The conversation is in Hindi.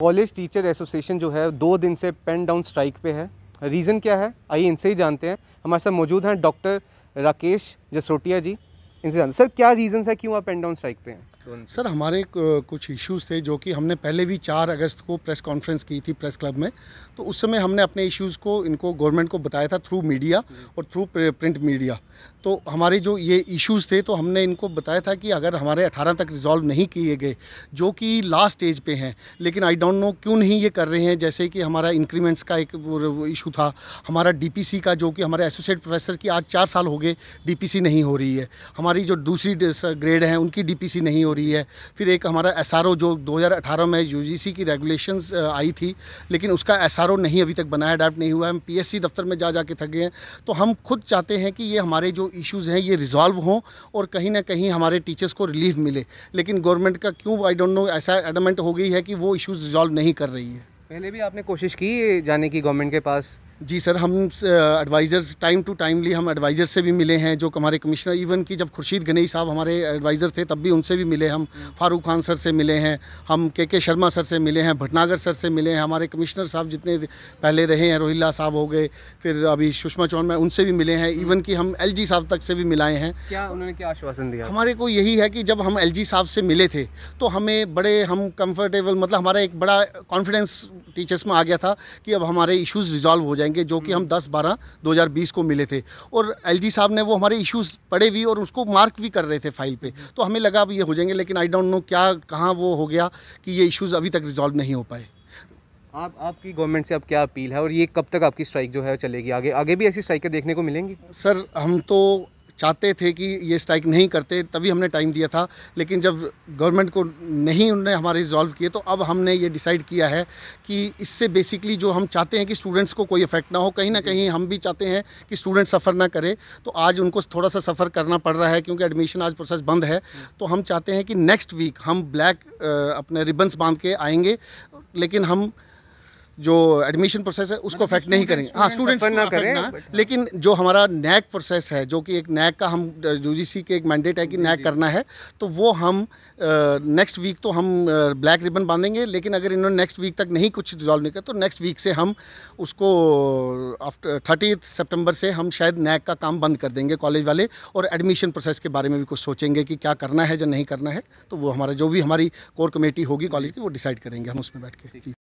कॉलेज टीचर एसोसिएशन जो है दो दिन से पेन डाउन स्ट्राइक पे है रीज़न क्या है आइए इनसे ही जानते हैं हमारे साथ मौजूद हैं डॉक्टर राकेश जसरोटिया जी इनसे जानते हैं सर क्या रीज़न्स है क्यों आप पेन डाउन स्ट्राइक पे हैं सर हमारे कुछ इश्यूज़ थे जो कि हमने पहले भी चार अगस्त को प्रेस कॉन्फ्रेंस की थी प्रेस क्लब में तो उस समय हमने अपने इश्यूज़ को इनको गवर्नमेंट को बताया था थ्रू मीडिया और थ्रू प्रिंट मीडिया तो हमारे जो ये इश्यूज़ थे तो हमने इनको बताया था कि अगर हमारे 18 तक रिजॉल्व नहीं किए गए जो कि लास्ट स्टेज पे हैं लेकिन आई डोंट नो क्यों नहीं ये कर रहे हैं जैसे कि हमारा इंक्रीमेंट्स का एक इशू था हमारा डीपीसी का जो कि हमारे एसोसिएट प्रोफेसर की आज चार साल हो गए डी नहीं हो रही है हमारी जो दूसरी ग्रेड हैं उनकी डी नहीं हो रही है फिर एक हमारा एस जो 2018 में यू की रेगुलेशंस आई थी लेकिन उसका एस नहीं अभी तक बनाया अडाप्ट नहीं हुआ है हम पी दफ्तर में जा जा के थक गए हैं तो हम खुद चाहते हैं कि ये हमारे जो इश्यूज़ हैं ये रिजॉल्व हों और कहीं ना कहीं हमारे टीचर्स को रिलीफ मिले लेकिन गवर्नमेंट का क्यों आई डोंट नो ऐसा एडमेंट हो गई है कि वो इश्यूज़ रिजॉल्व नहीं कर रही है पहले भी आपने कोशिश की जाने की गवर्नमेंट के पास जी सर हम एडवाइज़र्स टाइम टू टाइमली हम एडवाइज़र से भी मिले हैं जो हमारे कमिश्नर इवन कि जब खुर्शीद गनई साहब हमारे एडवाइज़र थे तब भी उनसे भी मिले हम हम्म। फारूक खान सर से मिले हैं हम के के शर्मा सर से मिले हैं भटनागर सर से मिले हैं हमारे कमिश्नर साहब जितने पहले रहे हैं रोहिल्ला साहब हो गए फिर अभी सुषमा चौहान में उनसे भी मिले हैं इवन हम्म। कि हम एल साहब तक से भी मिलाए हैं क्या उन्होंने क्या आश्वासन दिया हमारे को यही है कि जब हम एल साहब से मिले थे तो हमें बड़े हम कम्फर्टेबल मतलब हमारा एक बड़ा कॉन्फिडेंस टीचर्स में आ गया था कि अब हमारे इशूज़ रिजॉल्व हो जाएंगे जाएंगे जो कि हम्म। हम 10 बारह 2020 को मिले थे और एलजी साहब ने वो हमारे इश्यूज पढ़े भी और उसको मार्क भी कर रहे थे फाइल पे हम्म। तो हमें लगा अब ये हो जाएंगे लेकिन आई डोंट नो क्या कहाँ वो हो गया कि ये इश्यूज़ अभी तक रिजॉल्व नहीं हो पाए आप आपकी गवर्नमेंट से अब क्या अपील है और ये कब तक आपकी स्ट्राइक जो है चलेगी आगे आगे भी ऐसी स्ट्राइकें देखने को मिलेंगी सर हम तो चाहते थे कि ये स्ट्राइक नहीं करते तभी हमने टाइम दिया था लेकिन जब गवर्नमेंट को नहीं उन्होंने हमारे रिजॉल्व किए तो अब हमने ये डिसाइड किया है कि इससे बेसिकली जो हम चाहते हैं कि स्टूडेंट्स को कोई इफेक्ट ना हो कहीं ना कहीं हम भी चाहते हैं कि स्टूडेंट सफ़र ना करें तो आज उनको थोड़ा सा सफ़र करना पड़ रहा है क्योंकि एडमिशन आज प्रोसेस बंद है तो हम चाहते हैं कि नेक्स्ट वीक हम ब्लैक अपने रिबन्स बांध के आएंगे लेकिन हम जो एडमिशन प्रोसेस है उसको अफेक्ट मतलब नहीं करेंगे हाँ स्टूडेंट्स ना करें हाँ। लेकिन जो हमारा नैक प्रोसेस है जो कि एक नैक का हम यूजीसी के एक मैंडेट है कि नैक करना है तो वो हम नेक्स्ट वीक तो हम ब्लैक रिबन बांधेंगे लेकिन अगर इन्होंने नेक्स्ट वीक तक नहीं कुछ रिजॉल्व नहीं किया तो नेक्स्ट वीक से हम उसको आफ्टर थर्टी सेप्टेम्बर से हम शायद नैक का काम बंद कर देंगे कॉलेज वाले और एडमिशन प्रोसेस के बारे में भी कुछ सोचेंगे कि क्या करना है या नहीं करना है तो वो हमारा जो भी हमारी कोर कमेटी होगी कॉलेज की वो डिसाइड करेंगे हम उसमें बैठ के